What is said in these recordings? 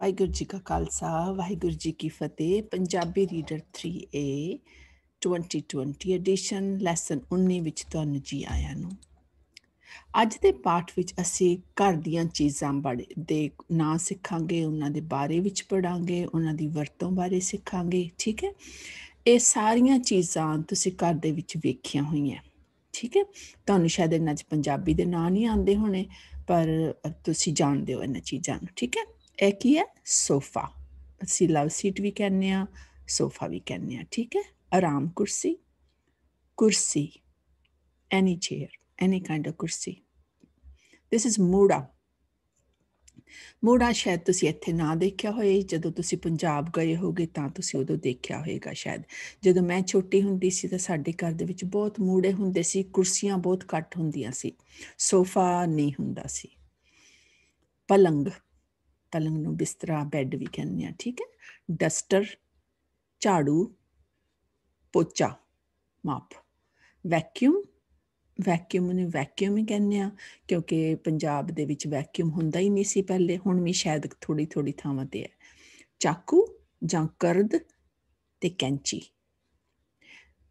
ਵਾਹਿਗੁਰੂ ਜੀ ਕਾ ਖਾਲਸਾ ਵਾਹਿਗੁਰੂ ਜੀ ਕੀ ਫਤਿਹ Punjabi reader 3A 2020 edition lesson 19 ਵਿੱਚ ਤੁਹਾਨੂੰ ਜੀ ਆਇਆਂ ਨੂੰ ਅੱਜ ਦੇ ਪਾਠ ਵਿੱਚ ਅਸੀਂ ਘਰ ਦੀਆਂ ਚੀਜ਼ਾਂ ਬਾਰੇ ਦੇ ਨਾਂ ਸਿੱਖਾਂਗੇ ਉਹਨਾਂ ਦੇ ਬਾਰੇ ਵਿੱਚ ਪੜਾਂਗੇ ਉਹਨਾਂ ਦੀ ਵਰਤੋਂ ਬਾਰੇ ਸਿੱਖਾਂਗੇ ਠੀਕ ਹੈ ਇਹ ਸਾਰੀਆਂ ਚੀਜ਼ਾਂ ਤੁਸੀਂ ਘਰ ਦੇ ਵਿੱਚ ਵੇਖੀਆਂ ਹੋਈਆਂ ਠੀਕ ਹੈ ਤੁਹਾਨੂੰ ਸ਼ਾਇਦ ਇਹਨਾਂ 'ਚ ਪੰਜਾਬੀ ਦੇ ਨਾਂ ਨਹੀਂ ਆਉਂਦੇ ਹੋਣੇ ਪਰ ਤੁਸੀਂ ਜਾਣਦੇ ਹੋ ਇਹਨਾਂ ਚੀਜ਼ਾਂ ਨੂੰ ਠੀਕ ਹੈ ਇਹ ਕੀ ਹੈ ਸੋਫਾ ਅਸੀਂ ਲਵ ਸੀਟ ਵੀ ਕਹਿੰਦੇ ਆ ਸੋਫਾ ਵੀ ਕਹਿੰਦੇ ਆ ਠੀਕ ਹੈ ਆਰਾਮ ਕੁਰਸੀ ਕੁਰਸੀ any chair any kind of ਕੁਰਸੀ ਥਿਸ ਇਜ਼ ਮੂੜਾ ਮੂੜਾ ਸ਼ਾਇਦ ਤੁਸੀਂ ਇੱਥੇ ਨਾ ਦੇਖਿਆ ਹੋਏ ਜਦੋਂ ਤੁਸੀਂ ਪੰਜਾਬ ਗਏ ਹੋਗੇ ਤਾਂ ਤੁਸੀਂ ਉਦੋਂ ਦੇਖਿਆ ਹੋਵੇਗਾ ਸ਼ਾਇਦ ਜਦੋਂ ਮੈਂ ਛੋਟੀ ਹੁੰਦੀ ਸੀ ਤਾਂ ਸਾਡੇ ਘਰ ਦੇ ਵਿੱਚ ਬਹੁਤ ਮੂੜੇ ਹੁੰਦੇ ਸੀ ਕੁਰਸੀਆਂ ਬਹੁਤ ਘੱਟ ਹੁੰਦੀਆਂ ਸੀ ਸੋਫਾ ਨਹੀਂ ਹੁੰਦਾ ਸੀ ਪਲੰਗ ਪਲੰਗ ਨੂੰ ਬਿਸਤਰਾ ਬੈੱਡ ਵੀ ਕਹਿੰਦੇ ਆ ਠੀਕ ਹੈ ਡਸਟਰ ਝਾੜੂ ਪੋਚਾ ਮਾਪ ਵੈਕਿਊਮ ਵੈਕਿਊਮ ਨੂੰ ਵੈਕਿਊਮ ਹੀ ਕਹਿੰਦੇ ਆ ਕਿਉਂਕਿ ਪੰਜਾਬ ਦੇ ਵਿੱਚ ਵੈਕਿਊਮ ਹੁੰਦਾ ਹੀ ਨਹੀਂ ਸੀ ਪਹਿਲੇ ਹੁਣ ਵੀ ਸ਼ਾਇਦ ਥੋੜੀ ਥੋੜੀ ਥਾਵਾਂ ਤੇ ਹੈ ਚਾਕੂ ਜਾਂ ਕਰਦ ਤੇ ਕੈਂਚੀ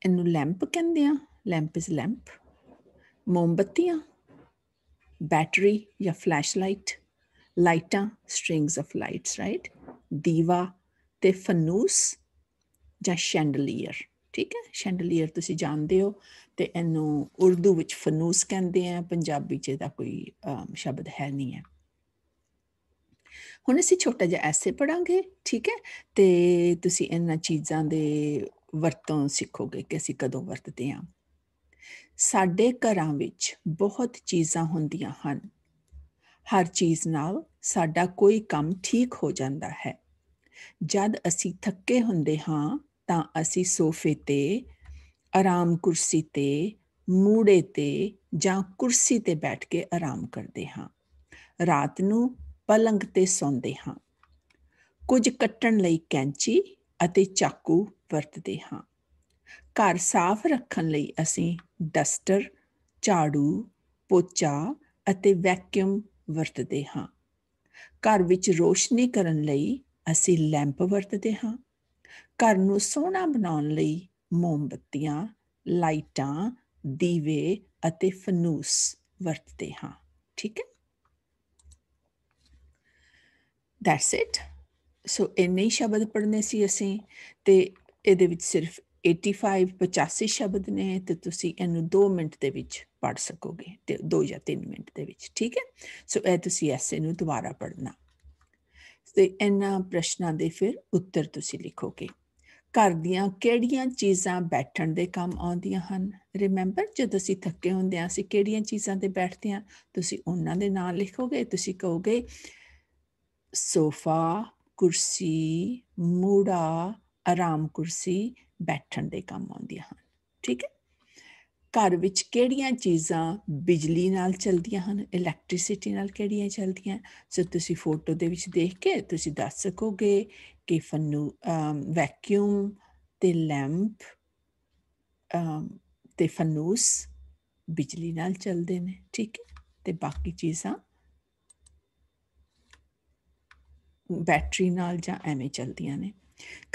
ਇਹਨੂੰ ਲੈਂਪ ਕਹਿੰਦੇ ਆ ਲੈਂਪ ਇਸ ਲੈਂਪ ਮੋਮਬਤੀਆਂ ਬੈਟਰੀ ਜਾਂ ਫਲੈਸ਼ ਲਾਈਟ ਲਾਈਟਾਂ ਸਟ੍ਰਿੰਗਸ ਆਫ ਲਾਈਟਸ ਰਾਈਟ ਦੀਵਾ ਤੇ ਫਨੂਸ ਜਾਂ ਸ਼ੈਂਡਲੀਅਰ ਠੀਕ ਹੈ ਸ਼ੈਂਡਲੀਅਰ ਤੁਸੀਂ ਜਾਣਦੇ ਹੋ ਤੇ ਇਹਨੂੰ ਉਰਦੂ ਵਿੱਚ ਫਨੂਸ ਕਹਿੰਦੇ ਆ ਪੰਜਾਬੀ 'ਚ ਇਹਦਾ ਕੋਈ ਸ਼ਬਦ ਹੈ ਨਹੀਂ ਹੈ ਹੁਣ ਅਸੀਂ ਛੋਟਾ ਜਿਹਾ ਐਸੇ ਪੜਾਂਗੇ ਠੀਕ ਹੈ ਤੇ ਤੁਸੀਂ ਇਹਨਾਂ ਚੀਜ਼ਾਂ ਦੇ ਵਰਤੋਂ ਸਿੱਖੋਗੇ ਕਿ ਅਸੀਂ ਕਦੋਂ ਵਰਤਦੇ ਆ ਸਾਡੇ ਘਰਾਂ ਵਿੱਚ ਬਹੁਤ ਚੀਜ਼ਾਂ ਹੁੰਦੀਆਂ ਹਨ ਹਰ ਚੀਜ਼ ਨਾਲ ਸਾਡਾ ਕੋਈ ਕੰਮ ਠੀਕ ਹੋ ਜਾਂਦਾ ਹੈ ਜਦ ਅਸੀਂ ਥੱਕੇ ਹੁੰਦੇ ਹਾਂ ਤਾਂ ਅਸੀਂ ਸੋਫੇ ਤੇ ਆਰਾਮ ਕੁਰਸੀ ਤੇ ਮੂੜੇ ਤੇ ਜਾਂ ਕੁਰਸੀ ਤੇ ਬੈਠ ਕੇ ਆਰਾਮ ਕਰਦੇ ਹਾਂ ਰਾਤ ਨੂੰ ਪਲੰਗ ਤੇ ਸੌਂਦੇ ਹਾਂ ਕੁਝ ਕੱਟਣ ਲਈ ਕੈਂਚੀ ਅਤੇ ਚਾਕੂ ਵਰਤਦੇ ਹਾਂ ਘਰ ਸਾਫ਼ ਰੱਖਣ ਲਈ ਅਸੀਂ ਡਸਟਰ ਝਾੜੂ ਪੋਚਾ ਅਤੇ ਵੈਕਿਊਮ ਵਰਤਦੇ ਹਾਂ ਘਰ ਵਿੱਚ ਰੋਸ਼ਨੀ ਕਰਨ ਲਈ ਅਸੀਂ ਲੈਂਪ ਵਰਤਦੇ ਹਾਂ ਘਰ ਨੂੰ ਸੋਹਣਾ ਬਣਾਉਣ ਲਈ ਮੋਮਬੱਤੀਆਂ ਲਾਈਟਾਂ ਦੀਵੇ ਅਤੇ ਫਨੂਸ ਵਰਤਦੇ ਹਾਂ ਠੀਕ ਹੈ ਦੈਟਸ ਇਟ ਸੋ ਨਹੀਂ ਸ਼ਬਦ ਪੜਨੇ ਸੀ ਅਸੀਂ ਤੇ ਇਹਦੇ ਵਿੱਚ ਸਿਰਫ 85 85 ਸ਼ਬਦ ਨੇ ਤੇ ਤੁਸੀਂ ਇਹਨੂੰ 2 ਮਿੰਟ ਦੇ ਵਿੱਚ ਪੜ ਸਕੋਗੇ ਤੇ 2 ਜਾਂ 3 ਮਿੰਟ ਦੇ ਵਿੱਚ ਠੀਕ ਹੈ ਸੋ ਇਹ ਤੁਸੀਂ ਐਸੇ ਨੂੰ ਦੁਬਾਰਾ ਪੜਨਾ ਤੇ ਇਹਨਾਂ ਪ੍ਰਸ਼ਨਾਂ ਦੇ ਫਿਰ ਉੱਤਰ ਤੁਸੀਂ ਲਿਖੋਗੇ ਘਰ ਦੀਆਂ ਕਿਹੜੀਆਂ ਚੀਜ਼ਾਂ ਬੈਠਣ ਦੇ ਕੰਮ ਆਉਂਦੀਆਂ ਹਨ ਰਿਮੈਂਬਰ ਜਦੋਂ ਅਸੀਂ ਥੱਕੇ ਹੁੰਦੇ ਆ ਅਸੀਂ ਕਿਹੜੀਆਂ ਚੀਜ਼ਾਂ ਤੇ ਬੈਠਦੇ ਆ ਤੁਸੀਂ ਉਹਨਾਂ ਦੇ ਨਾਮ ਲਿਖੋਗੇ ਤੁਸੀਂ ਕਹੋਗੇ ਸੋਫਾ ਕੁਰਸੀ ਮੂੜਾ ਆਰਾਮ ਕੁਰਸੀ ਬੈਠਣ ਦੇ ਕੰਮ ਆਉਂਦੀਆਂ ਹਨ ਠੀਕ ਹੈ ਘਰ ਵਿੱਚ ਕਿਹੜੀਆਂ ਚੀਜ਼ਾਂ ਬਿਜਲੀ ਨਾਲ ਚਲਦੀਆਂ ਹਨ ਇਲੈਕਟ੍ਰਿਸਿਟੀ ਨਾਲ ਕਿਹੜੀਆਂ ਚਲਦੀਆਂ ਸੋ ਤੁਸੀਂ ਫੋਟੋ ਦੇ ਵਿੱਚ ਦੇਖ ਕੇ ਤੁਸੀਂ ਦੱਸ ਸਕੋਗੇ ਕਿ ਫਨੂ ਵੈਕਿਊਮ ਤੇ ਲੈਂਪ ਤੇ ਫਨੂਸ ਬਿਜਲੀ ਨਾਲ ਚਲਦੇ ਨੇ ਠੀਕ ਹੈ ਤੇ ਬਾਕੀ ਚੀਜ਼ਾਂ ਬੈਟਰੀ ਨਾਲ ਜਾਂ ਐਵੇਂ ਚਲਦੀਆਂ ਨੇ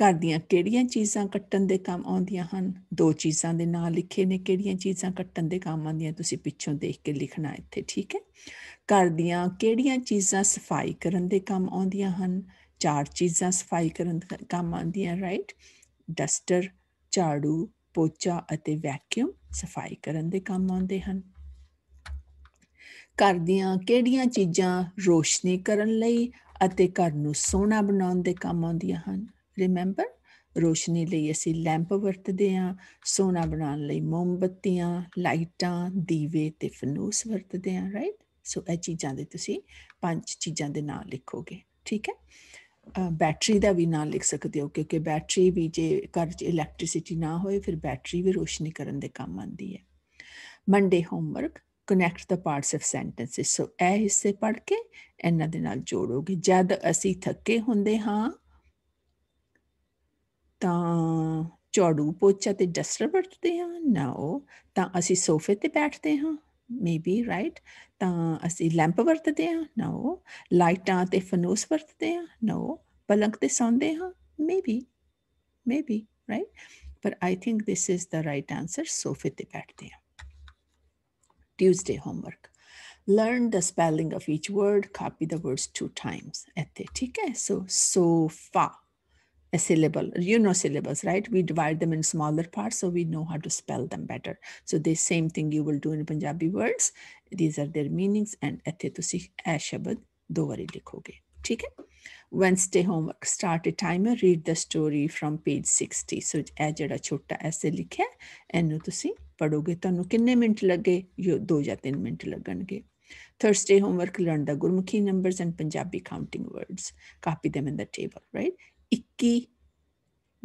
ਘਰ ਦੀਆਂ ਕਿਹੜੀਆਂ ਚੀਜ਼ਾਂ ਕੱਟਣ ਦੇ ਕੰਮ ਆਉਂਦੀਆਂ ਹਨ ਦੋ ਚੀਜ਼ਾਂ ਦੇ ਨਾਮ ਲਿਖੇ ਨੇ ਕਿਹੜੀਆਂ ਚੀਜ਼ਾਂ ਕੱਟਣ ਦੇ ਕੰਮ ਆਉਂਦੀਆਂ ਤੁਸੀਂ ਪਿੱਛੋਂ ਦੇਖ ਕੇ ਲਿਖਣਾ ਇੱਥੇ ਠੀਕ ਹੈ ਘਰ ਦੀਆਂ ਕਿਹੜੀਆਂ ਚੀਜ਼ਾਂ ਸਫਾਈ ਕਰਨ ਦੇ ਕੰਮ ਆਉਂਦੀਆਂ ਹਨ ਚਾਰ ਚੀਜ਼ਾਂ ਸਫਾਈ ਕਰਨ ਦੇ ਕੰਮ ਆਉਂਦੀਆਂ ਰਾਈਟ ਡਸਟਰ ਝਾੜੂ ਪੋਚਾ ਅਤੇ ਵੈਕਿਊਮ ਸਫਾਈ ਕਰਨ ਦੇ ਕੰਮ ਆਉਂਦੇ ਹਨ ਘਰ ਦੀਆਂ ਕਿਹੜੀਆਂ ਚੀਜ਼ਾਂ ਰੋਸ਼ਨੀ ਕਰਨ ਲਈ ਅਤੇ ਘਰ ਨੂੰ ਸੋਹਣਾ ਬਣਾਉਣ ਦੇ ਕੰਮ ਆਉਂਦੀਆਂ ਹਨ ਰਿਮੈਂਬਰ ਰੋਸ਼ਨੀ ਲਈ ਅਸੀਂ ਲੈਂਪ ਵਰਤਦੇ ਹਾਂ ਸੋਨਾ ਬਣਾਉਣ ਲਈ ਮੋਮਬੱਤੀਆਂ ਲਾਈਟਾਂ ਦੀਵੇ ਤੇ ਫਨੂਸ ਵਰਤਦੇ ਹਾਂ ਰਾਈਟ ਸੋ ਇਹ ਚੀਜ਼ਾਂ ਦੇ ਤੁਸੀਂ ਪੰਜ ਚੀਜ਼ਾਂ ਦੇ ਨਾਮ ਲਿਖੋਗੇ ਠੀਕ ਹੈ ਬੈਟਰੀ ਦਾ ਵੀ ਨਾਮ ਲਿਖ ਸਕਦੇ ਹੋ ਕਿਉਂਕਿ ਬੈਟਰੀ ਵੀ ਜੇ ਘਰ 'ਚ ਇਲੈਕਟ੍ਰਿਸਿਟੀ ਨਾ ਹੋਏ ਫਿਰ ਬੈਟਰੀ ਵੀ ਰੋਸ਼ਨੀ ਕਰਨ ਦੇ ਕੰਮ ਆਉਂਦੀ ਹੈ ਮੰਡੇ ਹੋਮਵਰਕ ਕਨੈਕਟ ਦਾ ਪਾਰਟਸ ਆਫ ਸੈਂਟੈਂਸਸ ਸੋ ਇਹ ਹਿੱਸੇ ਪੜ੍ਹ ਕੇ ਇਹਨਾਂ ਦੇ ਨਾਲ ਜੋੜੋਗੇ ਜਦ ਅਸੀਂ ਥੱਕੇ ਹੁੰਦੇ ਹਾਂ ਤਾਂ ਝਾੜੂ ਪੋਚਾ ਤੇ ਡਸਟਰ ਵਰਤਦੇ ਹਾਂ ਨਾਓ ਤਾਂ ਅਸੀਂ ਸੋਫੇ ਤੇ ਬੈਠਦੇ ਹਾਂ ਮੇਬੀ ਰਾਈਟ ਤਾਂ ਅਸੀਂ ਲੈਂਪ ਵਰਤਦੇ ਹਾਂ ਨਾਓ ਲਾਈਟਾਂ ਤੇ ਫਨੂਸ ਵਰਤਦੇ ਹਾਂ ਨਾਓ ਪਲੰਗ ਤੇ ਸੌਂਦੇ ਹਾਂ ਮੇਬੀ ਮੇਬੀ ਰਾਈਟ ਪਰ I think this is the right answer ਸੋਫੇ ਤੇ ਬੈਠਦੇ ਹਾਂ Tuesday homework learn the spelling of each word copy the words two times ਇੱਥੇ ਠੀਕ ਹੈ so sofa a syllable. You know syllables, right? We divide them in smaller parts so we know how to spell them better. So the same thing you will do in Punjabi words. These are their meanings and ਇੱਥੇ ਤੁਸੀਂ ਇਹ ਸ਼ਬਦ ਦੋ ਵਾਰੀ ਲਿਖੋਗੇ ਠੀਕ ਹੈ Wednesday homework start a timer read the story from page 60 so ਇਹ ਜਿਹੜਾ ਛੋਟਾ ਐਸੇ ਲਿਖਿਆ ਇਹਨੂੰ ਤੁਸੀਂ ਪੜੋਗੇ ਤੁਹਾਨੂੰ ਕਿੰਨੇ ਮਿੰਟ ਲੱਗੇ ਯੋ 2 ਜਾਂ 3 ਮਿੰਟ ਲੱਗਣਗੇ Thursday homework learn the Gurmukhi numbers and Punjabi counting words. Copy them in the table, right? ਇੱਕੀ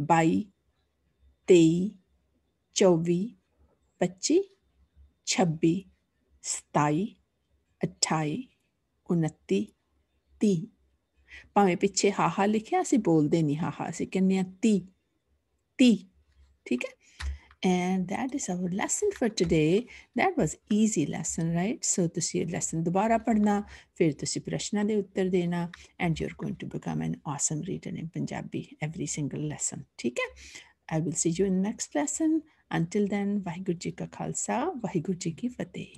ਬਾਈ ਤੇਈ ਚੌਵੀ ਪੱਚੀ ਛੱਬੀ ਸਤਾਈ ਅਠਾਈ ਉਨੱਤੀ ਤੀਹ ਭਾਵੇਂ ਪਿੱਛੇ ਹਾਹਾ ਲਿਖਿਆ ਅਸੀਂ ਬੋਲਦੇ ਨਹੀਂ ਹਾਹਾ ਅਸੀਂ ਕਹਿੰਦੇ ਹਾਂ ਤੀਹ ਤੀਹ ਠੀਕ ਹੈ And that is our lesson for today. That was easy lesson, right? So ਤੁਸੀਂ ਇਹ lesson dobara ਪੜ੍ਹਨਾ fir ਤੁਸੀਂ prashna de uttar dena, and you're going to become an awesome reader in Punjabi every single lesson. ਠੀਕ I will see you in next lesson. Until then, Waheguru ਜੀ ka khalsa, Waheguru ਜੀ ki ਫਤਿਹ।